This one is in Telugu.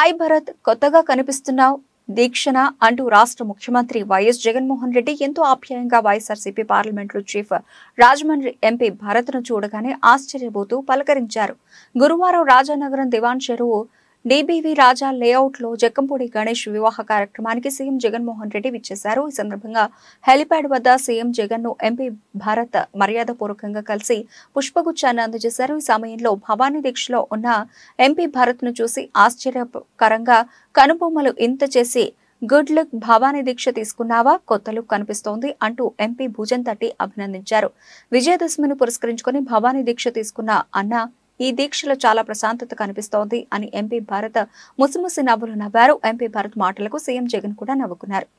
హాయ్ భరత్ కొత్తగా కనిపిస్తున్నావు దీక్షణ అంటూ రాష్ట్ర ముఖ్యమంత్రి వైఎస్ జగన్మోహన్ రెడ్డి ఎంతో ఆప్యాయంగా వైఎస్ఆర్సీపీ పార్లమెంట్లో చీఫ్ రాజమండ్రి ఎంపీ భరత్ను చూడగానే ఆశ్చర్యపోతూ పలకరించారు గురువారం రాజానగరం దివాన్ చెరువు డీబీవీ రాజా లో జక్కంపూడి గణేష్ వివాహ కార్యక్రమానికి సీఎం జగన్మోహన్ రెడ్డి విచ్చేశారు ఈ సందర్భంగా హెలిప్యాడ్ వద్ద సీఎం జగన్ ను ఎంపీ భారత్ మర్యాదపూర్వకంగా కలిసి పుష్పగుచ్చాన్ని అందజేశారు ఈ సమయంలో భవానీ దీక్షలో ఉన్న ఎంపీ భారత్ ను చూసి ఆశ్చర్యకరంగా కనుబొమ్మలు ఇంత చేసి గుడ్ లుక్ భవానీ దీక్ష తీసుకున్నావా కొత్త లుక్ కనిపిస్తోంది అంటూ ఎంపీ భుజం తట్టి అభినందించారు విజయదశమిని పురస్కరించుకుని భవానీ దీక్ష తీసుకున్న అన్న ఈ దీక్షలో చాలా ప్రశాంతత కనిపిస్తోంది అని ఎంపీ భారత ముసిముసి నవ్వులు నవ్వారు ఎంపీ భారత్ మాటలకు సీఎం జగన్ కూడా నవ్వుకున్నారు